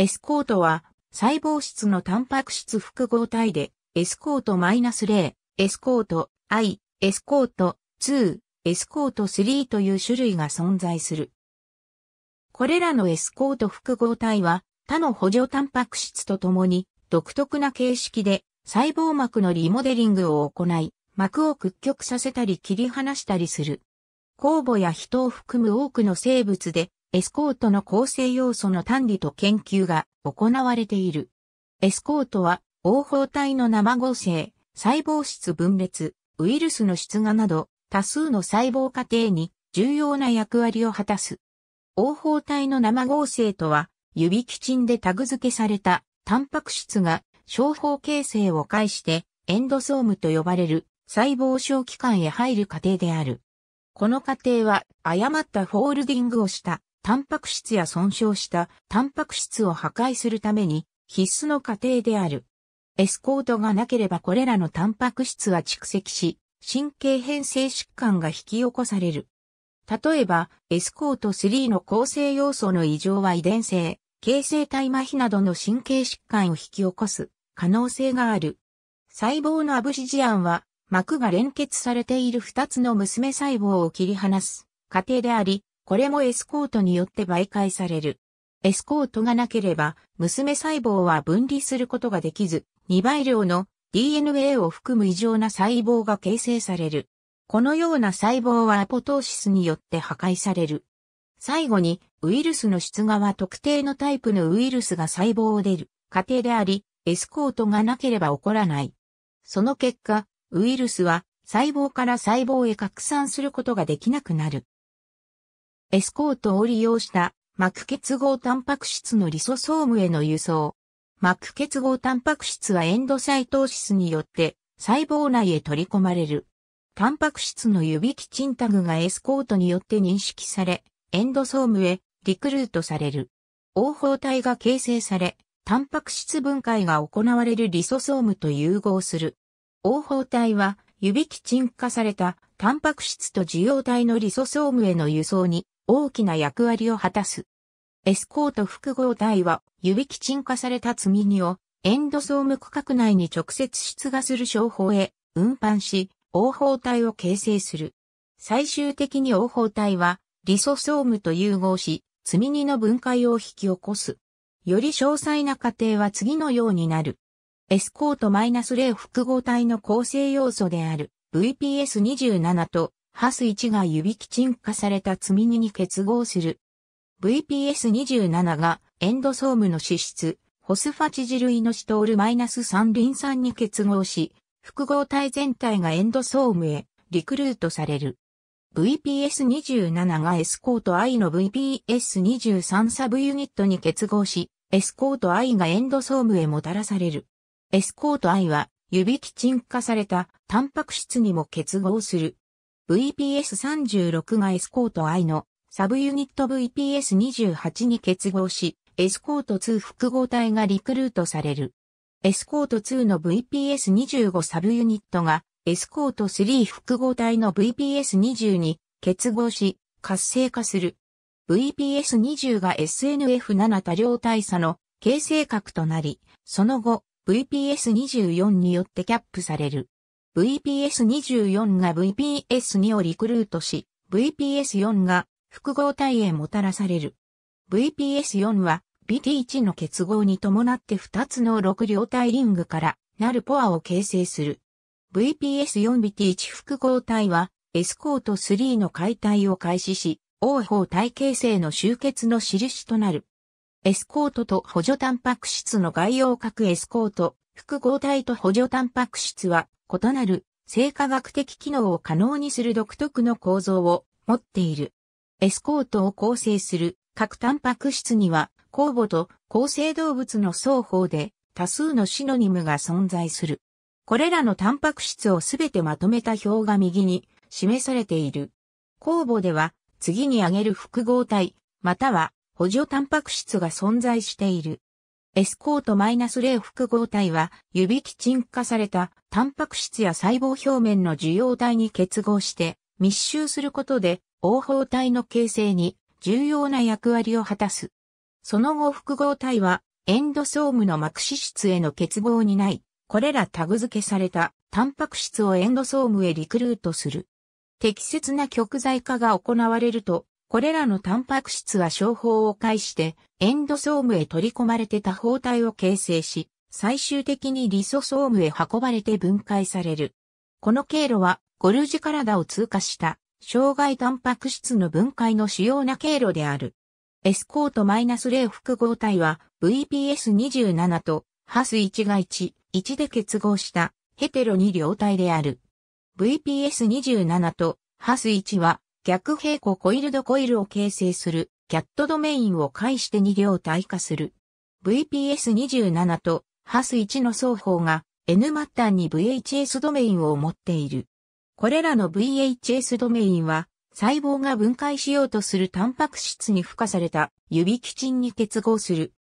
エスコートは、細胞質のタンパク質複合体で、エスコート -0、エスコート I、エスコート2、エスコート3という種類が存在する。これらのエスコート複合体は、他の補助タンパク質とともに、独特な形式で、細胞膜のリモデリングを行い、膜を屈曲させたり切り離したりする。酵母や人を含む多くの生物でエスコートの構成要素の単理と研究が行われている。エスコートは、応報体の生合成、細胞質分裂、ウイルスの出芽など、多数の細胞過程に重要な役割を果たす。応報体の生合成とは、指基鎮でタグ付けされたタンパク質が小胞形成を介してエンドソームと呼ばれる細胞小器官へ入る過程である。この過程は誤ったフォールディングをしたタンパク質や損傷したタンパク質を破壊するために必須の過程である。エスコートがなければこれらのタンパク質は蓄積し、神経変性疾患が引き起こされる。例えば、エスコート3の構成要素の異常は遺伝性、形成体麻痺などの神経疾患を引き起こす可能性がある。細胞のアブシジアンは膜が連結されている2つの娘細胞を切り離す過程であり、これもエスコートによって媒介される。エスコートがなければ、娘細胞は分離することができず、2倍量の DNA を含む異常な細胞が形成される。このような細胞はアポトーシスによって破壊される。最後に、ウイルスの出芽は特定のタイプのウイルスが細胞を出る過程であり、エスコートがなければ起こらない。その結果、ウイルスは細胞から細胞へ拡散することができなくなる。エスコートを利用した膜結合タンパク質のリソソームへの輸送。膜結合タンパク質はエンドサイトーシスによって細胞内へ取り込まれる。タンパク質の指キチンタグがエスコートによって認識され、エンドソームへリクルートされる。応報体が形成され、タンパク質分解が行われるリソソームと融合する。応報体は指キチン化されたタンパク質と受容体のリソソームへの輸送に大きな役割を果たす。エスコート複合体は、指基鎮化された積み荷を、エンド総務区画内に直接出荷する商法へ運搬し、応報体を形成する。最終的に応報体は、リソソームと融合し、積み荷の分解を引き起こす。より詳細な過程は次のようになる。エスコート -0 複合体の構成要素である VPS27 とハス1が指ちん化された積み荷に結合する。VPS27 がエンドソームの脂質、ホスファチジルイノシトールマイナ -3 リン酸に結合し、複合体全体がエンドソームへリクルートされる。VPS27 がエスコート I の VPS23 サブユニットに結合し、エスコート I がエンドソームへもたらされる。エスコート I は指ちん化されたタンパク質にも結合する。VPS36 がエスコート I のサブユニット VPS28 に結合し、エスコート2複合体がリクルートされる。エスコート2の VPS25 サブユニットがエスコート3複合体の VPS20 に結合し活性化する。VPS20 が SNF7 多量大差の形成核となり、その後 VPS24 によってキャップされる。VPS24 が VPS2 をリクルートし、VPS4 が複合体へもたらされる。VPS4 は BT1 の結合に伴って2つの6両体リングからなるポアを形成する。VPS4BT1 複合体はエスコート3の解体を開始し、応法体形成の集結の印となる。エスコートと補助タンパク質の概要くエスコート、複合体と補助タンパク質は異なる生化学的機能を可能にする独特の構造を持っている。エスコートを構成する各タンパク質には酵母と構成動物の双方で多数のシノニムが存在する。これらのタンパク質をすべてまとめた表が右に示されている。酵母では次に挙げる複合体、または補助タンパク質が存在している。エスコート -0 複合体は、指基ン化されたタンパク質や細胞表面の受容体に結合して密集することで、応報体の形成に重要な役割を果たす。その後複合体は、エンドソームの膜脂質への結合にない、これらタグ付けされたタンパク質をエンドソームへリクルートする。適切な極材化が行われると、これらのタンパク質は商法を介してエンドソームへ取り込まれて多方体を形成し、最終的にリソソームへ運ばれて分解される。この経路はゴルジ体を通過した障害タンパク質の分解の主要な経路である。エスコート -0 複合体は VPS27 とハス1が1、1で結合したヘテロ2両体である。VPS27 とハス1は逆平行コイルドコイルを形成するキャットドメインを介して2両体化する。VPS27 と HAS1 の双方が N 末端に VHS ドメインを持っている。これらの VHS ドメインは細胞が分解しようとするタンパク質に付加された指基キチンに結合する。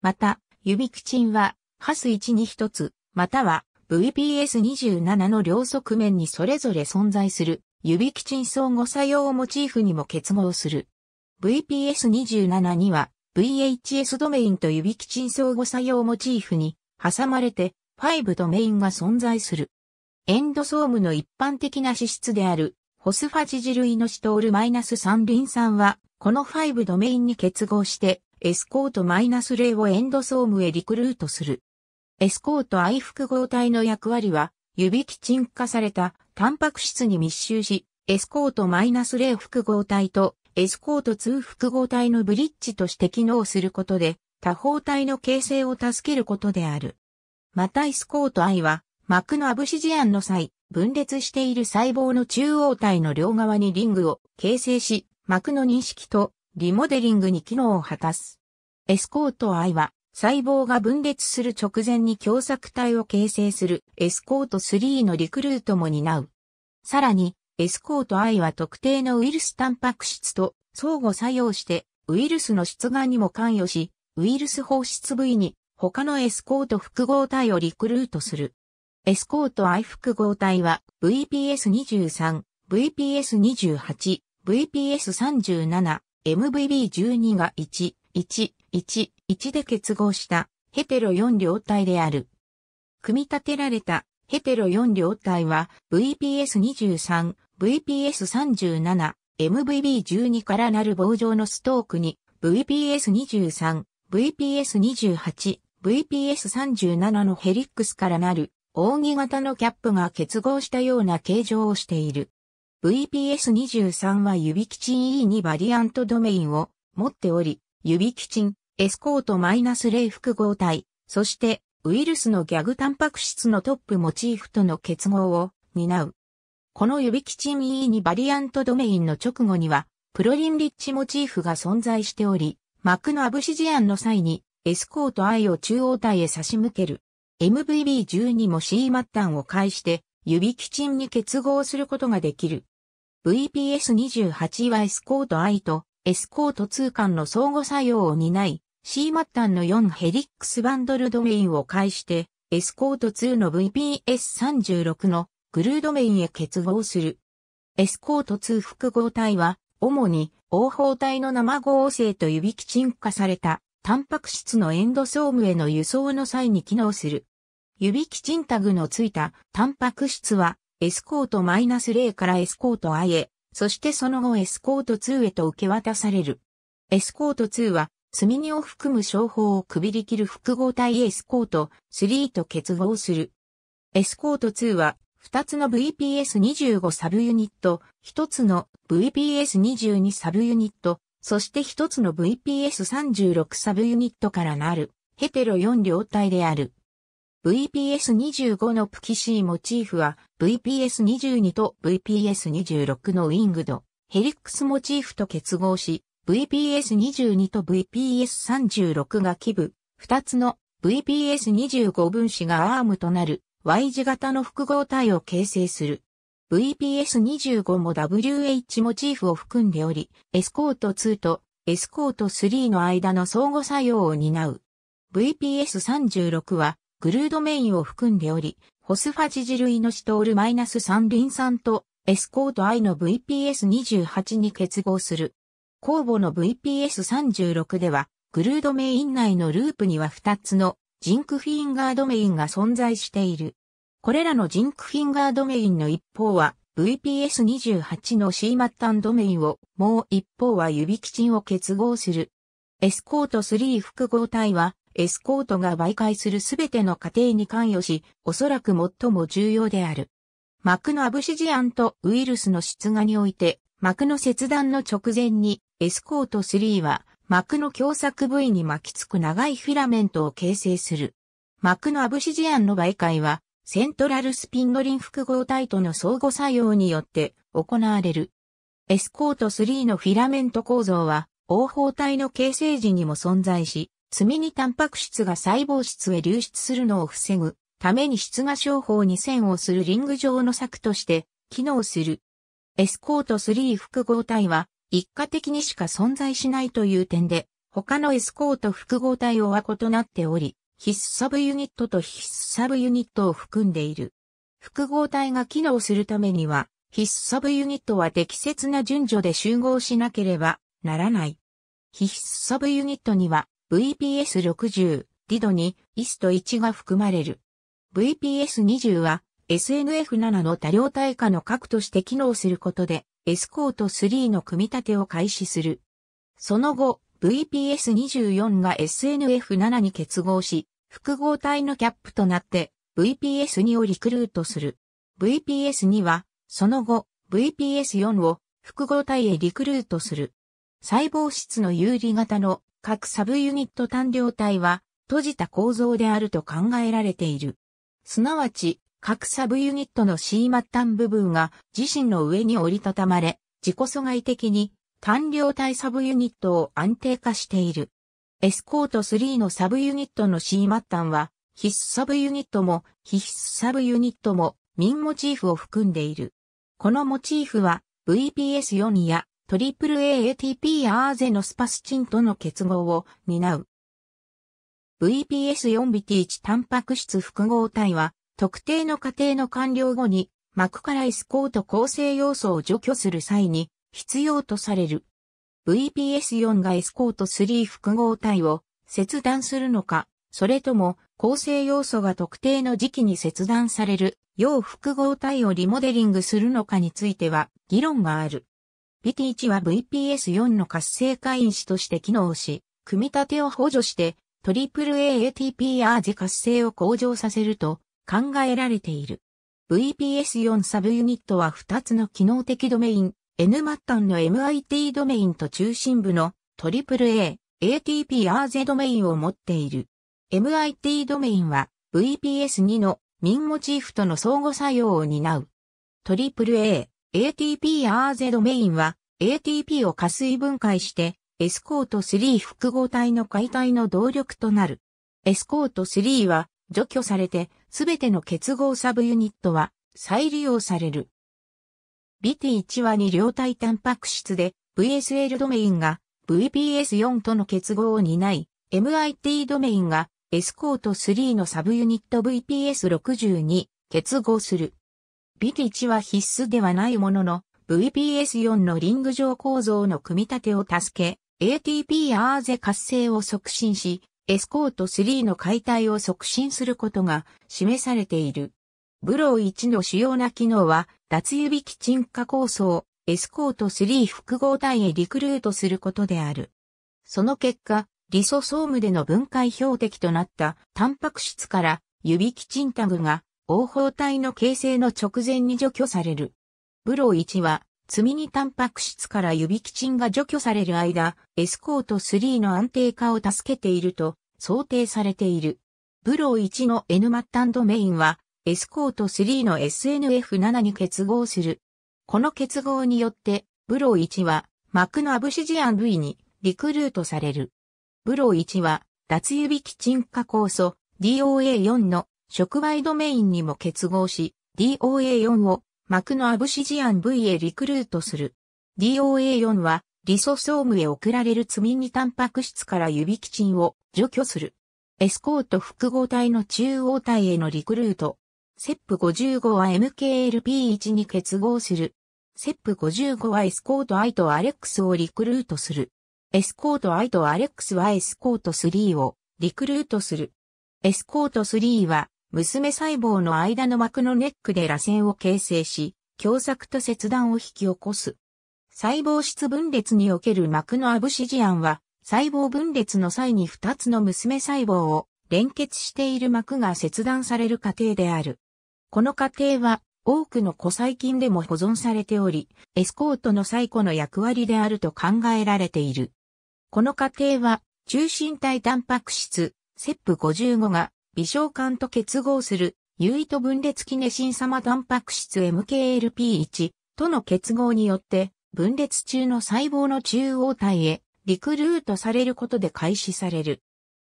また、指基キチンはハス1に1つ、または VPS27 の両側面にそれぞれ存在する指基鎮相互作用をモチーフにも結合する。VPS27 には VHS ドメインと指基鎮相互作用モチーフに挟まれて5ドメインが存在する。エンドソームの一般的な脂質であるホスファチジルイノシトール -3 リン酸はこの5ドメインに結合してエスコートマイナス -0 をエンドソームへリクルートする。エスコート愛複合体の役割は指基鎮化されたタンパク質に密集し、エスコート -0 複合体とエスコート2複合体のブリッジとして機能することで、多方体の形成を助けることである。またエスコート I は、膜のアブシジアンの際、分裂している細胞の中央体の両側にリングを形成し、膜の認識とリモデリングに機能を果たす。エスコート I は細胞が分裂する直前に狭窄体を形成するエスコート3のリクルートも担う。さらに、エスコート I は特定のウイルスタンパク質と相互作用してウイルスの出願にも関与し、ウイルス放出部位に他のエスコート複合体をリクルートする。エスコート I 複合体は VPS23、VPS28、VPS37、MVB12 が1、1.1.1で結合したヘテロ4両体である。組み立てられたヘテロ4両体は VPS23、VPS37、MVB12 からなる棒状のストークに VPS23、VPS28、VPS37 のヘリックスからなる扇形のキャップが結合したような形状をしている。VPS23 は指基地 E2 バリアントドメインを持っており、指基チン、エスコートマイナス0複合体、そしてウイルスのギャグタンパク質のトップモチーフとの結合を担う。この指基チン E2 バリアントドメインの直後には、プロリンリッチモチーフが存在しており、マクのアブシジアンの際に、エスコート I を中央体へ差し向ける。MVB12 も C 末端を介して、指基チンに結合することができる。VPS28 はエスコート I とエスコート通関の相互作用を担い、C 末端の4ヘリックスバンドルドメインを介して、エスコート2の VPS36 のグルードメインへ結合する。エスコート2複合体は、主に、応報体の生合成と指基沈化された、タンパク質のエンドソームへの輸送の際に機能する。指基沈タグのついたタンパク質は、エスコート -0 からエスコート I へそしてその後エスコート2へと受け渡される。エスコート2は、積み荷を含む商法をくびり切る複合体エスコート3と結合する。エスコート2は、2つの VPS25 サブユニット、1つの VPS22 サブユニット、そして1つの VPS36 サブユニットからなる、ヘテロ4両体である。VPS25 のプキシーモチーフは VPS22 と VPS26 のウィングド、ヘリックスモチーフと結合し、VPS22 と VPS36 が基部、2つの VPS25 分子がアームとなる Y 字型の複合体を形成する。VPS25 も WH モチーフを含んでおり、エスコート2とエスコート3の間の相互作用を担う。VPS36 はグルードメインを含んでおり、ホスファジジルイノシトール -3 リン酸とエスコート I の VPS28 に結合する。酵母の VPS36 では、グルードメイン内のループには2つのジンクフィンガードメインが存在している。これらのジンクフィンガードメインの一方は VPS28 のシーマッタンドメインを、もう一方は指基チンを結合する。エスコート3複合体はエスコートが媒介するすべての過程に関与し、おそらく最も重要である。膜のアブシジアンとウイルスの出荷において、膜の切断の直前に、エスコート3は、膜の狭窄部位に巻きつく長いフィラメントを形成する。膜のアブシジアンの媒介は、セントラルスピンドリン複合体との相互作用によって行われる。エスコート3のフィラメント構造は、応報体の形成時にも存在し、炭にタンパク質が細胞質へ流出するのを防ぐために出芽商法に線をするリング状の柵として機能する。エスコート3複合体は一過的にしか存在しないという点で他のエスコート複合体をは異なっており、必須サブユニットと必須サブユニットを含んでいる。複合体が機能するためには、必須サブユニットは適切な順序で集合しなければならない。必須サブユニットには VPS60、ディドにイスと1が含まれる。VPS20 は SNF7 の多量体化の核として機能することで、エスコート3の組み立てを開始する。その後、VPS24 が SNF7 に結合し、複合体のキャップとなって VPS2 をリクルートする。VPS2 は、その後、VPS4 を複合体へリクルートする。細胞質の有利型の各サブユニット単量体は閉じた構造であると考えられている。すなわち、各サブユニットの C 末端部分が自身の上に折りたたまれ、自己阻害的に単量体サブユニットを安定化している。エスコート3のサブユニットの C 末端は、必須サブユニットも非必須サブユニットも民モチーフを含んでいる。このモチーフは VPS4 やトリプル AATP アーゼのスパスチンとの結合を担う。VPS4BT1 タンパク質複合体は、特定の過程の完了後に、膜からエスコート構成要素を除去する際に必要とされる。VPS4 がエスコート3複合体を切断するのか、それとも構成要素が特定の時期に切断される要複合体をリモデリングするのかについては議論がある。BT1 は VPS4 の活性化因子として機能し、組み立てを補助して AAAATPR z 活性を向上させると考えられている。VPS4 サブユニットは2つの機能的ドメイン、n 末端の MIT ドメインと中心部の AAA、ATPRZ ドメインを持っている。MIT ドメインは VPS2 のミンモチーフとの相互作用を担う。AAA、ATP-RZ ドメインは ATP を加水分解してエスコート3複合体の解体の動力となる。エスコート3は除去されてすべての結合サブユニットは再利用される。ビテ1は2両体タンパク質で VSL ドメインが VPS4 との結合を担い、MIT ドメインがエスコート3のサブユニット VPS62 結合する。ビティ1は必須ではないものの、VPS4 のリング上構造の組み立てを助け、ATP アーゼ活性を促進し、エスコート3の解体を促進することが示されている。ブロー1の主要な機能は、脱指チン化構想、エスコート3複合体へリクルートすることである。その結果、リソソームでの分解標的となったタンパク質から指チンタグが応報体の形成の直前に除去される。ブロー1は、積みにタンパク質から指キチンが除去される間、エスコート3の安定化を助けていると想定されている。ブロー1の N マッタンドメインは、エスコート3の SNF7 に結合する。この結合によって、ブロー1は、膜のアブシジアン V にリクルートされる。ブロー1は、脱指キチン化酵素 DOA4 の触媒ドメインにも結合し、DOA4 を膜のアブシジアン V へリクルートする。DOA4 はリソソームへ送られる積み荷タンパク質から指キチンを除去する。エスコート複合体の中央体へのリクルート。セップ5 5は MKLP1 に結合する。セップ5 5はエスコート I とアレックスをリクルートする。エスコート I とアレックスはエスコート3をリクルートする。エスコート3は娘細胞の間の膜のネックで螺旋を形成し、狭窄と切断を引き起こす。細胞質分裂における膜のアブシジアンは、細胞分裂の際に2つの娘細胞を連結している膜が切断される過程である。この過程は多くの古細菌でも保存されており、エスコートの最古の役割であると考えられている。この過程は中心体タンパク質、セップ55が微小管と結合する、有意と分裂キネシン様タンパク質 MKLP1 との結合によって、分裂中の細胞の中央体へリクルートされることで開始される。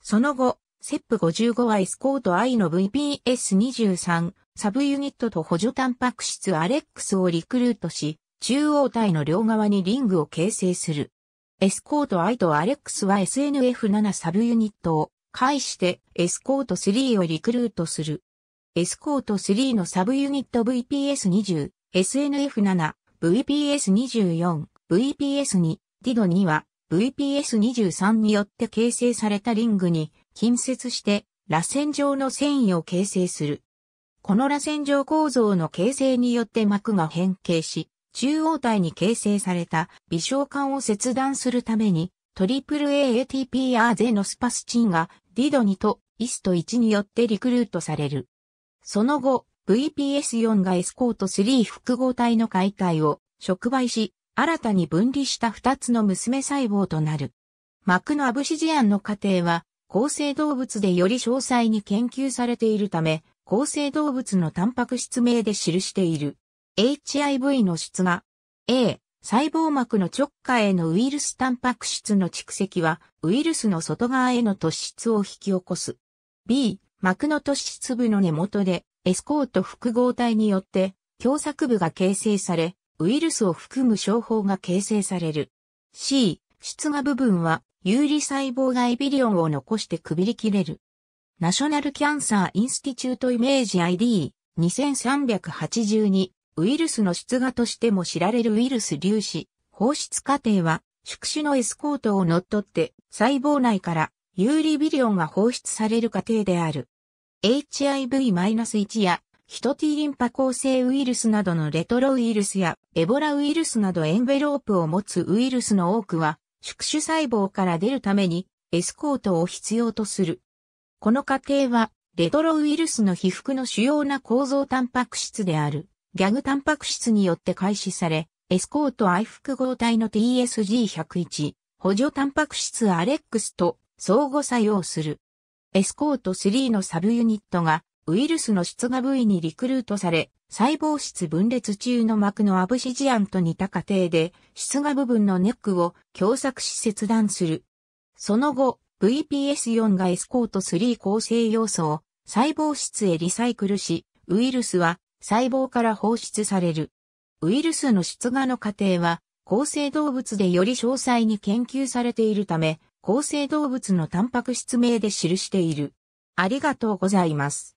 その後、セップ55はエスコート I の VPS23 サブユニットと補助タンパク質アレックスをリクルートし、中央体の両側にリングを形成する。エスコート I とアレックスは SNF7 サブユニットを介してエスコート3をリクルートする。エスコート3のサブユニット VPS20、SNF7、VPS24、VPS2、ディド2は VPS23 によって形成されたリングに近接して螺旋状の繊維を形成する。この螺旋状構造の形成によって膜が変形し、中央体に形成された微小管を切断するためにトリプル AATP r ゼのスパスチンがディド2とイスト1によってリクルートされる。その後、VPS4 がエスコート3複合体の解体を触媒し、新たに分離した2つの娘細胞となる。膜のアブシジアンの過程は、構成動物でより詳細に研究されているため、構成動物のタンパク質名で記している。HIV の質が A、細胞膜の直下へのウイルスタンパク質の蓄積は、ウイルスの外側への突出を引き起こす。B、膜の突出部の根元で、エスコート複合体によって、狭作部が形成され、ウイルスを含む症法が形成される。C、出芽部分は、有利細胞がエビリオンを残してくびり切れる。ナショナルキャンサーインスティチュートイメージ ID2382 ウイルスの出芽としても知られるウイルス粒子、放出過程は、宿主のエスコートを乗っ取って細胞内から有利ビリオンが放出される過程である。HIV-1 やヒト T リンパ構成ウイルスなどのレトロウイルスやエボラウイルスなどエンベロープを持つウイルスの多くは宿主細胞から出るためにエスコートを必要とする。この過程はレトロウイルスの被覆の主要な構造タンパク質である。ギャグタンパク質によって開始され、エスコート愛複合体の TSG101、補助タンパク質アレックスと相互作用する。エスコート3のサブユニットがウイルスの出が部位にリクルートされ、細胞質分裂中の膜のアブシジアンと似た過程で、出が部分のネックを狭作し切断する。その後、VPS4 がエスコート3構成要素を細胞質へリサイクルし、ウイルスは細胞から放出される。ウイルスの出芽の過程は、厚生動物でより詳細に研究されているため、厚生動物のタンパク質名で記している。ありがとうございます。